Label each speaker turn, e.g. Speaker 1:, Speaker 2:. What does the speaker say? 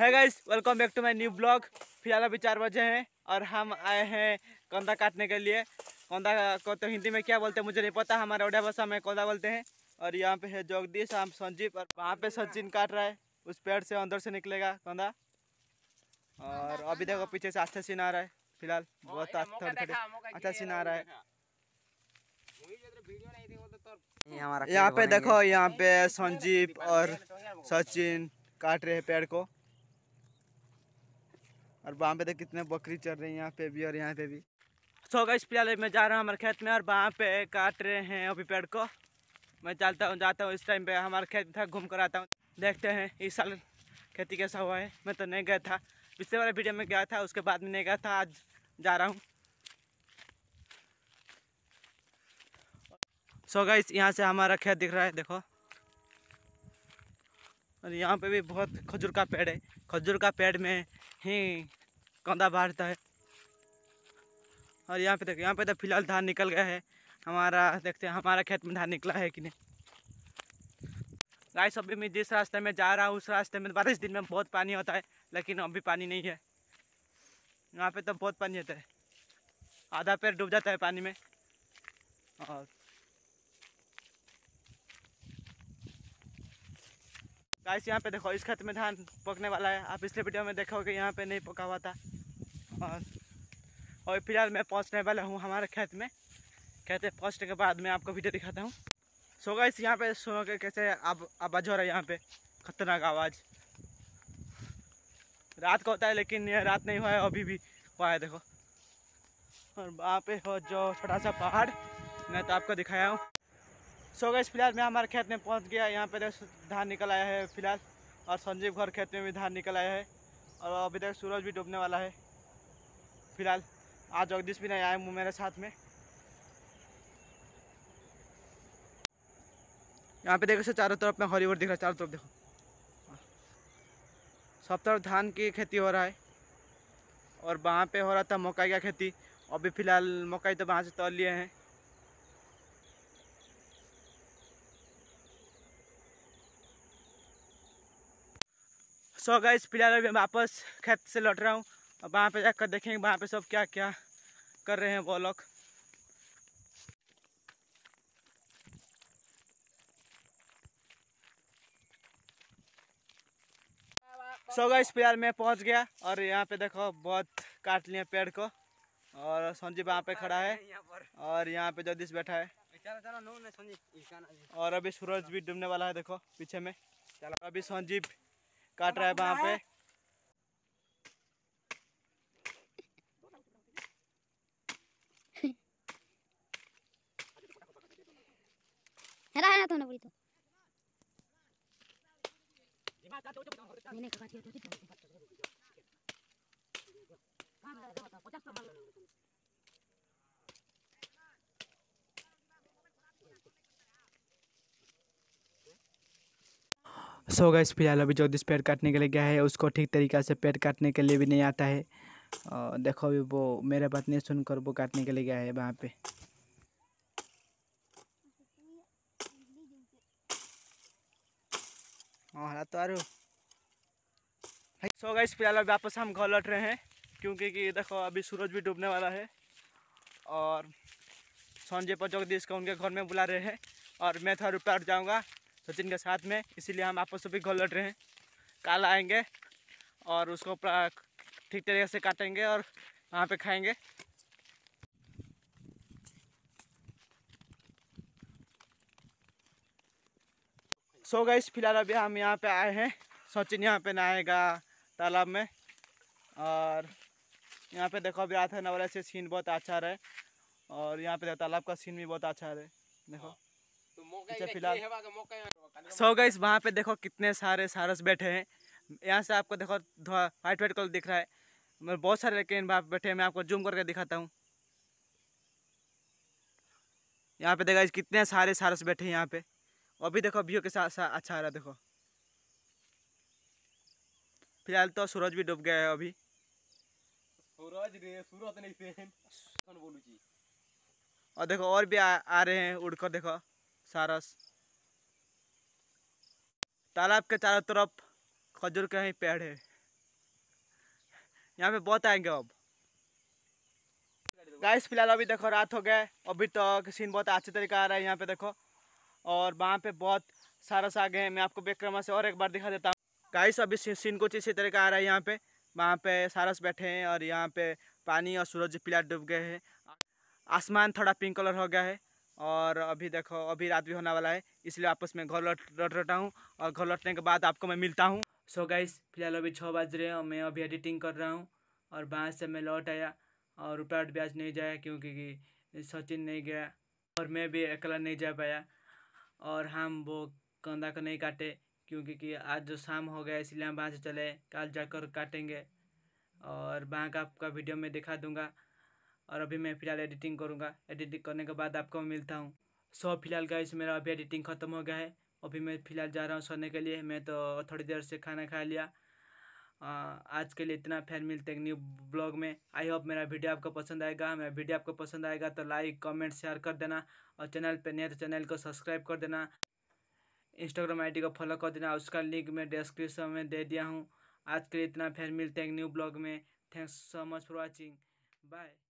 Speaker 1: है guys welcome back to my new blog फिलहाल अभी चार बजे हैं और हम आए हैं कंधा काटने के लिए कंधा को तो हिंदी में क्या बोलते हैं मुझे नहीं पता हमारे उड़िया भाषा में कंधा बोलते हैं और यहाँ पे है जगदीश हम संजीव और वहाँ पे सचिन काट रहा है उस पेड़ से अंदर से निकलेगा कंधा और अभी देखो पीछे से अच्छा सीन आ रहा है फिलहाल बहुत अच्छा सीन आ रहा है यहाँ पे देखो यहाँ पे संजीव और सचिन काट रहे हैं पेड़ को और वहाँ पे देख तो कितने बकरी चल रही है यहाँ पे भी और यहाँ पे भी सो गई फिलहाल मैं जा रहा हूँ हमारे खेत में और वहाँ पे काट रहे हैं अभी पेड़ को मैं चलता हूँ जाता हूँ इस टाइम पे हमारे खेत था घूम कर आता हूँ देखते हैं इस साल खेती कैसा हुआ है मैं तो नहीं गया था पिछले वाले वीडियो में गया था उसके बाद में नहीं गया था आज जा रहा हूँ सो गई यहाँ से हमारा खेत दिख रहा है देखो और यहाँ पे भी बहुत खजूर का पेड़ है खजूर का पेड़ में ही कंदा बाढ़ता है और यहाँ पे देखो यहाँ पे तो फिलहाल धान निकल गया है हमारा देखते हैं हमारा खेत में धान निकला है कि नहीं गाइस अभी मैं जिस रास्ते में जा रहा हूँ उस रास्ते में बारिश दिन में बहुत पानी होता है लेकिन अभी पानी नहीं है यहाँ पे तो बहुत पानी होता है आधा पैर डूब जाता है पानी में और गाइस यहाँ पे देखो इस खत में धान पकने वाला है आप पिछले वीडियो में देखोगे यहाँ पे नहीं पका हुआ था और और फिलहाल मैं पहुँचने वाला हूँ हमारे खेत में खेत में पहुँचने के बाद मैं आपको वीडियो दिखाता हूँ सो गाइस यहाँ पे सुनो के कैसे आप आवाज़ हो रहा है यहाँ पे खतरनाक आवाज़ रात का होता है लेकिन रात नहीं हुआ है अभी भी हुआ है देखो और वहाँ पे हो जो छोटा सा पहाड़ मैं तो आपको दिखाया हूँ सो गए फिलहाल मैं हमारे खेत में पहुंच गया यहाँ पे देख धान निकल आया है फिलहाल और संजीव घर खेत में भी धान निकल आया है और अभी तक सूरज भी डूबने वाला है फिलहाल आज जगदीश भी नहीं आए मेरे साथ में यहाँ पे देखो सर चारों तरफ में भर दिख रहा है चारों तरफ देखो सब तरफ धान की खेती हो रहा है और वहाँ पे हो रहा था मकई का खेती अभी फ़िलहाल मकई तो वहाँ से तोड़ लिए हैं सो so गए फिलहाल अभी वापस खेत से लौट रहा हूँ अब वहाँ पे जाकर देखेंगे वहाँ पे सब क्या क्या कर रहे हैं वो लोग सो गई फिलहाल मैं पहुँच गया और यहाँ पे देखो बहुत काट लिए पेड़ को और संजीव वहाँ पे खड़ा है और यहाँ पे जगदीश बैठा है और अभी सूरज भी डूबने वाला है देखो पीछे में अभी संजीव काट रहा है वहां पे हरा तो ना तो तो पचास ऐसा होगा इस फिलहाल अभी जगदीश पेड़ काटने के लिए गया है उसको ठीक तरीक़ा से पेड़ काटने के लिए भी नहीं आता है और देखो अभी वो मेरे बात नहीं सुनकर वो काटने के लिए गया है वहाँ पे हाँ, हाँ तो आरो सो गाइस फिलहाल अभी वापस हम घर लौट रहे हैं क्योंकि कि देखो अभी सूरज भी डूबने वाला है और संजय पर जगदीश को उनके घर में बुला रहे हैं और मैं थोड़ा तो रुपया उठ जाऊँगा सचिन तो के साथ में इसीलिए हम आपस में घर लौट रहे हैं कल आएंगे और उसको ठीक तरीके से काटेंगे और वहाँ पे खाएंगे सो so गई फिलहाल अभी हम यहाँ पे आए हैं सचिन यहाँ पे नहाएगा तालाब में और यहाँ पे देखो अभी आते है नवरा से सीन बहुत अच्छा रहे और यहाँ पे तालाब का सीन भी बहुत अच्छा रहे देखो पीछे फिलहाल सो गई वहाँ पे देखो कितने सारे सारस बैठे हैं यहाँ से आपको देखो थोड़ा व्हाइट कलर दिख रहा है बहुत सारे लड़के वहाँ पे बैठे हैं मैं आपको जूम करके दिखाता हूँ यहाँ पे देखा कितने सारे सारस बैठे हैं यहाँ पे और भी देखो व्यू के साथ सा, अच्छा आ रहा देखो फिलहाल तो सूरज भी डूब गया है अभी सूरज रे सूरज नहीं और देखो और भी आ, आ रहे हैं उड़कर देखो सारस तालाब के चारों तरफ खजूर के ही पेड़ है यहाँ पे बहुत आएंगे अब गाइस फिलहाल अभी देखो रात हो गए अभी तो सीन बहुत अच्छे तरीके आ रहा है यहाँ पे देखो और वहाँ पे बहुत सारस आ गए हैं मैं आपको बेक्रमा से और एक बार दिखा देता हूँ गाइस अभी सीन कुछ इसी तरीके आ रहा है यहाँ पे वहाँ पे सारस बैठे हैं और यहाँ पे पानी और सूरज पिला डूब गए हैं आसमान थोड़ा पिंक कलर हो गया है और अभी देखो अभी रात भी होने वाला है इसलिए आपस में घर लौट लौट लौटा हूँ और घर लौटने के बाद आपको मैं मिलता हूँ सो गाइस फिलहाल अभी छः बज रहे हैं और मैं अभी एडिटिंग कर रहा हूँ और वहाँ से मैं लौट आया और रुपया ब्याज नहीं जाया क्योंकि सचिन नहीं गया और मैं भी अकेला नहीं जा पाया और हम वो कंधा को नहीं काटे क्योंकि कि आज जो शाम हो गया इसलिए हम वहाँ से चले कल जाकर काटेंगे और वहाँ का आपका वीडियो में दिखा दूँगा और अभी मैं फ़िलहाल एडिटिंग करूँगा एडिटिंग करने के बाद आपको मिलता हूँ सो फिलहाल का मेरा अभी एडिटिंग ख़त्म हो गया है अभी मैं फ़िलहाल जा रहा हूँ सोने के लिए मैं तो थोड़ी देर से खाना खा लिया आज के लिए इतना फैन मिलते हैं न्यू ब्लॉग में आई होप मेरा वीडियो आपको पसंद आएगा मेरा वीडियो आपको पसंद आएगा तो लाइक कमेंट शेयर कर देना और चैनल पर नहीं तो चैनल को सब्सक्राइब कर देना इंस्टाग्राम आईडी को फॉलो कर देना उसका लिंक मैं डिस्क्रिप्शन में दे दिया हूँ आज के लिए इतना फैन मिलते हैं न्यू ब्लॉग में thanks so much for watching bye